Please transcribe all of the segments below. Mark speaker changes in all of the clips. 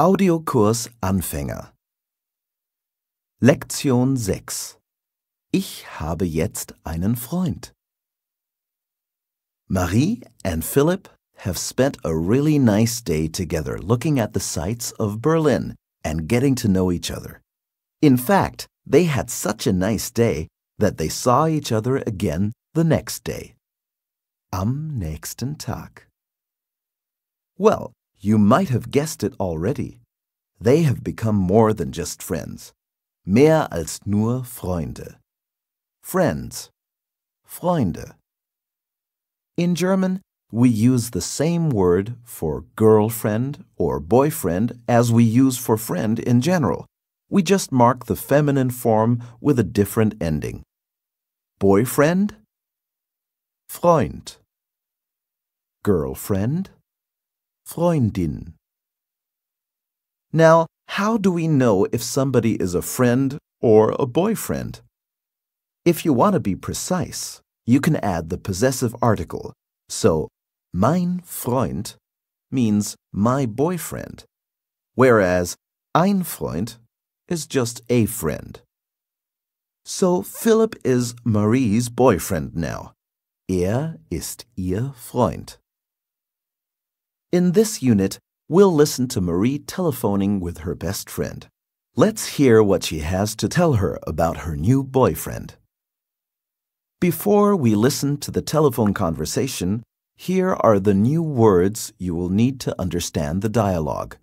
Speaker 1: Audiokurs Anfänger Lektion 6 Ich habe jetzt einen Freund. Marie and Philip have spent a really nice day together looking at the sights of Berlin and getting to know each other. In fact, they had such a nice day that they saw each other again the next day. Am nächsten Tag. Well, you might have guessed it already. They have become more than just friends. Mehr als nur Freunde. Friends. Freunde. In German, we use the same word for girlfriend or boyfriend as we use for friend in general. We just mark the feminine form with a different ending. Boyfriend, Freund, girlfriend, Freundin. Now, how do we know if somebody is a friend or a boyfriend? If you want to be precise, you can add the possessive article. So, mein Freund means my boyfriend, whereas ein Freund is just a friend. So Philip is Marie's boyfriend now. Er ist ihr Freund. In this unit, we'll listen to Marie telephoning with her best friend. Let's hear what she has to tell her about her new boyfriend. Before we listen to the telephone conversation, here are the new words you will need to understand the dialogue.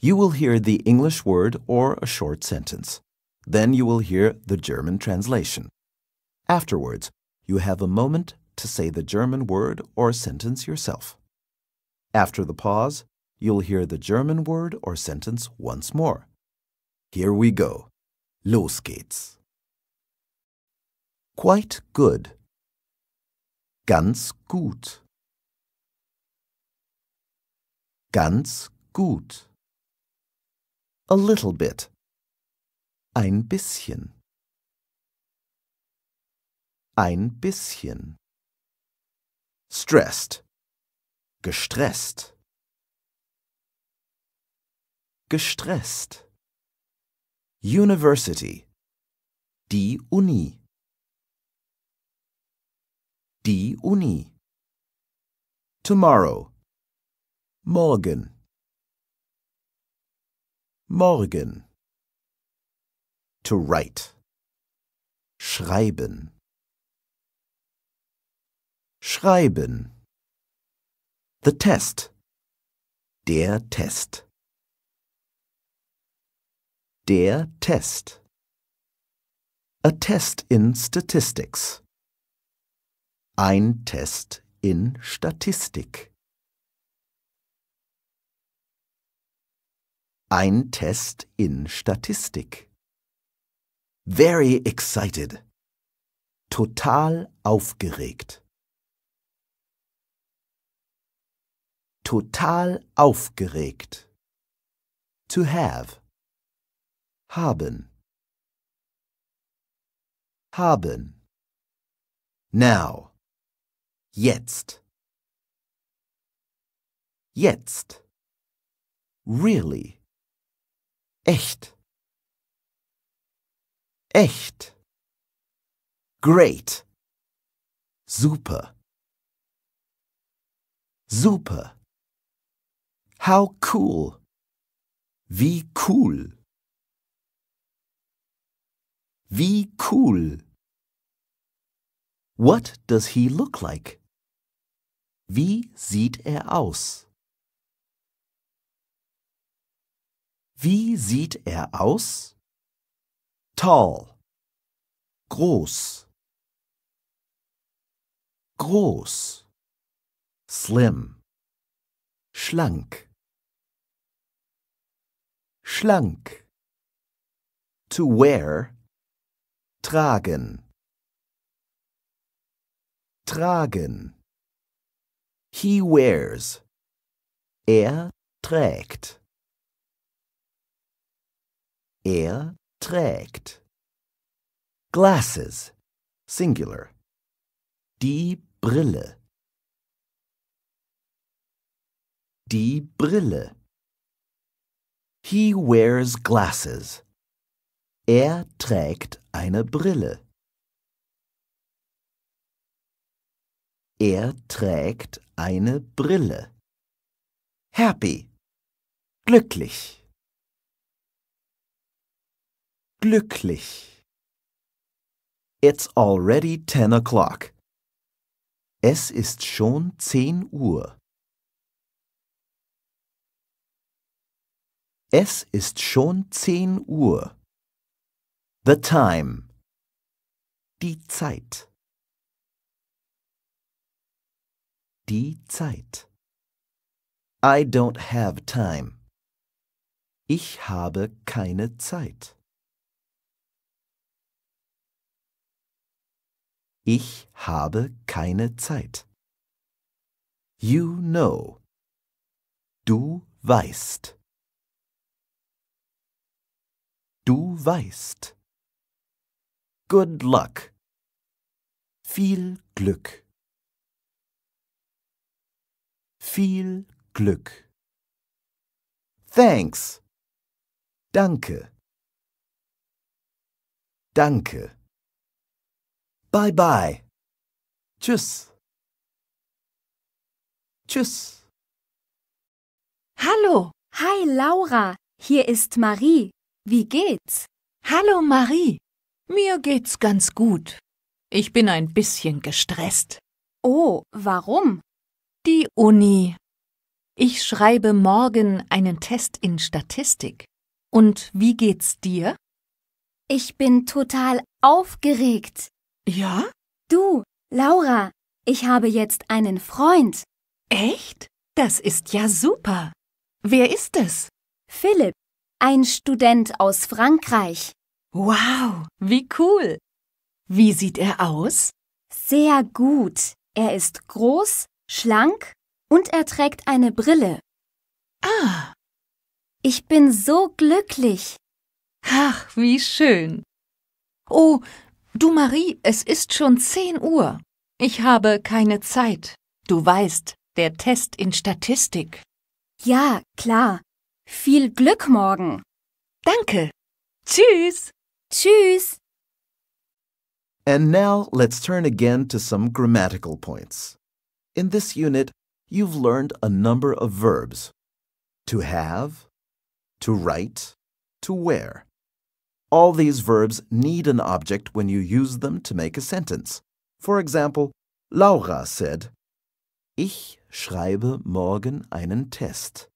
Speaker 1: You will hear the English word or a short sentence. Then you will hear the German translation. Afterwards, you have a moment to say the German word or sentence yourself. After the pause, you'll hear the German word or sentence once more. Here we go. Los geht's. Quite good. Ganz gut. Ganz gut. A little bit. Ein bisschen. Ein bisschen. Stressed. gestresst gestresst University die Uni die Uni tomorrow morgen morgen to write schreiben schreiben The Test. Der Test. Der Test. A test in statistics. Ein Test in Statistik. Ein Test in Statistik. Very excited. Total aufgeregt. Total aufgeregt. To have. Haben. Haben. Now. Jetzt. Jetzt. Really. Echt. Echt. Great. Super. Super. How cool. Wie cool. Wie cool. What does he look like? Wie sieht er aus? Wie sieht er aus? Tall. Groß. Groß. Slim. Schlank. schlank. To wear, tragen. Tragen. He wears. Er trägt. Er trägt. Glasses, singular. Die Brille. Die Brille. He wears glasses. Er trägt eine Brille. Er trägt eine Brille. Happy. Glücklich. Glücklich. It's already ten o'clock. Es ist schon zehn Uhr. Es ist schon zehn Uhr. The time. Die Zeit. Die Zeit. I don't have time. Ich habe keine Zeit. Ich habe keine Zeit. You know. Du weißt. Du weißt. Good luck. Viel Glück. Viel Glück. Thanks. Danke. Danke. Bye bye. Tschüss. Tschüss. Hallo. Hi Laura. Hier ist Marie. Wie geht's? Hallo Marie. Mir geht's ganz gut. Ich bin ein bisschen gestresst. Oh, warum? Die Uni. Ich schreibe morgen einen Test in Statistik. Und wie geht's dir? Ich bin total aufgeregt. Ja? Du, Laura, ich habe jetzt einen Freund. Echt? Das ist ja super. Wer ist es? Philipp. Ein Student aus Frankreich. Wow, wie cool. Wie sieht er aus? Sehr gut. Er ist groß, schlank und er trägt eine Brille. Ah. Ich bin so glücklich. Ach, wie schön. Oh, du Marie, es ist schon 10 Uhr. Ich habe keine Zeit. Du weißt, der Test in Statistik. Ja, klar. Viel Glück morgen. Danke. Tschüss. Tschüss. And now let's turn again to some grammatical points. In this unit, you've learned a number of verbs to have, to write, to wear. All these verbs need an object when you use them to make a sentence. For example, Laura said, Ich schreibe morgen einen Test.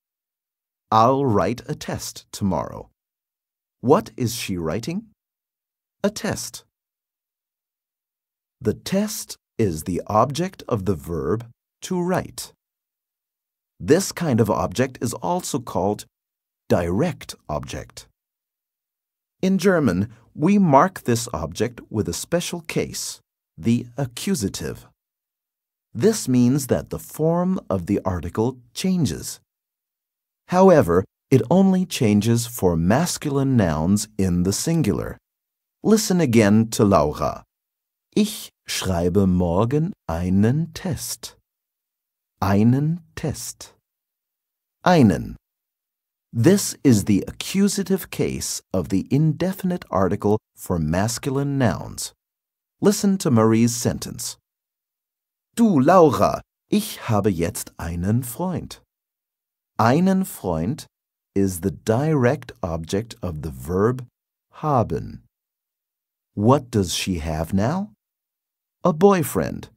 Speaker 1: I'll write a test tomorrow. What is she writing? A test. The test is the object of the verb to write. This kind of object is also called direct object. In German, we mark this object with a special case, the accusative. This means that the form of the article changes. However, it only changes for masculine nouns in the singular. Listen again to Laura. Ich schreibe morgen einen Test. Einen Test. Einen. This is the accusative case of the indefinite article for masculine nouns. Listen to Marie's sentence. Du, Laura, ich habe jetzt einen Freund. Einen Freund is the direct object of the verb haben. What does she have now? A boyfriend.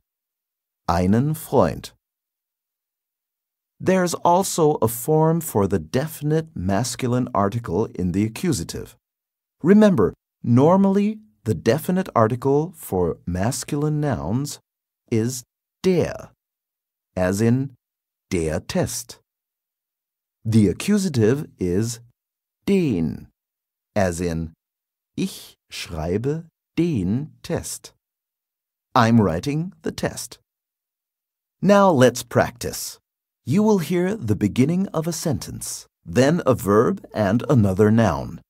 Speaker 1: Einen Freund. There's also a form for the definite masculine article in the accusative. Remember, normally the definite article for masculine nouns is der, as in der Test. The accusative is den, as in Ich schreibe den Test. I'm writing the test. Now let's practice. You will hear the beginning of a sentence, then a verb and another noun.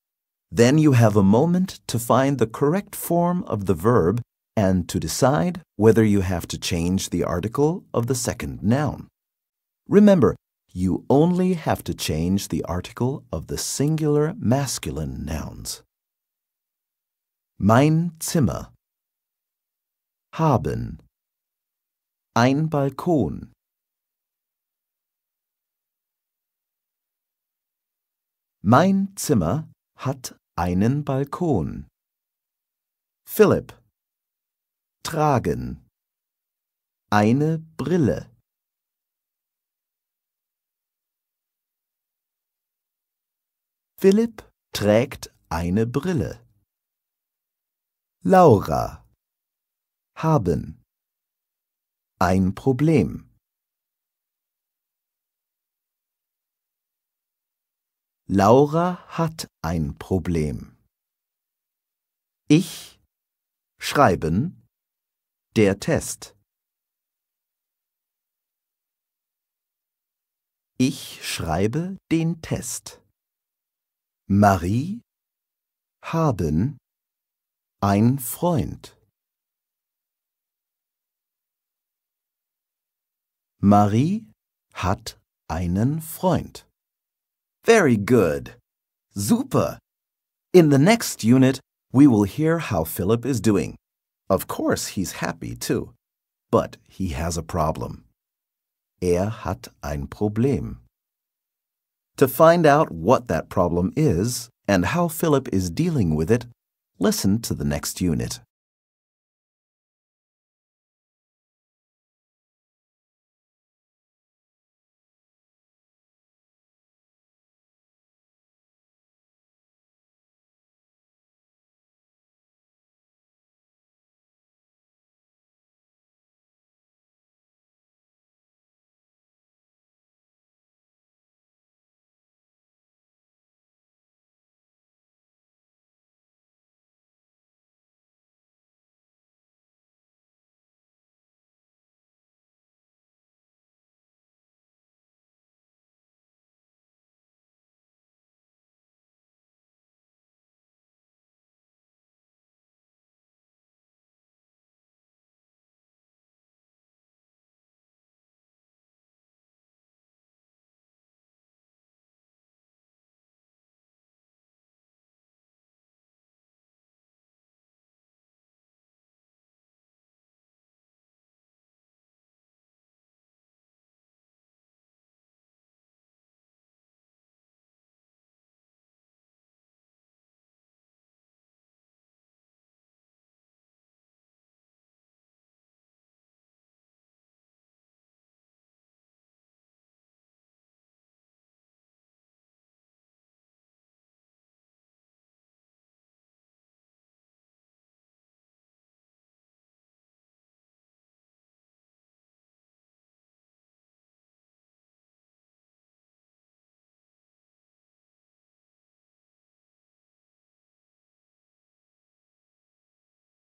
Speaker 1: Then you have a moment to find the correct form of the verb and to decide whether you have to change the article of the second noun. Remember, you only have to change the article of the singular masculine nouns. Mein Zimmer haben ein Balkon Mein Zimmer hat einen Balkon. Philipp tragen eine Brille Philipp trägt eine Brille. Laura haben ein Problem. Laura hat ein Problem. Ich schreiben der Test. Ich schreibe den Test. Marie haben ein Freund. Marie hat einen Freund. Very good. Super. In the next unit, we will hear how Philip is doing. Of course, he's happy too. But he has a problem. Er hat ein Problem. To find out what that problem is and how Philip is dealing with it, listen to the next unit.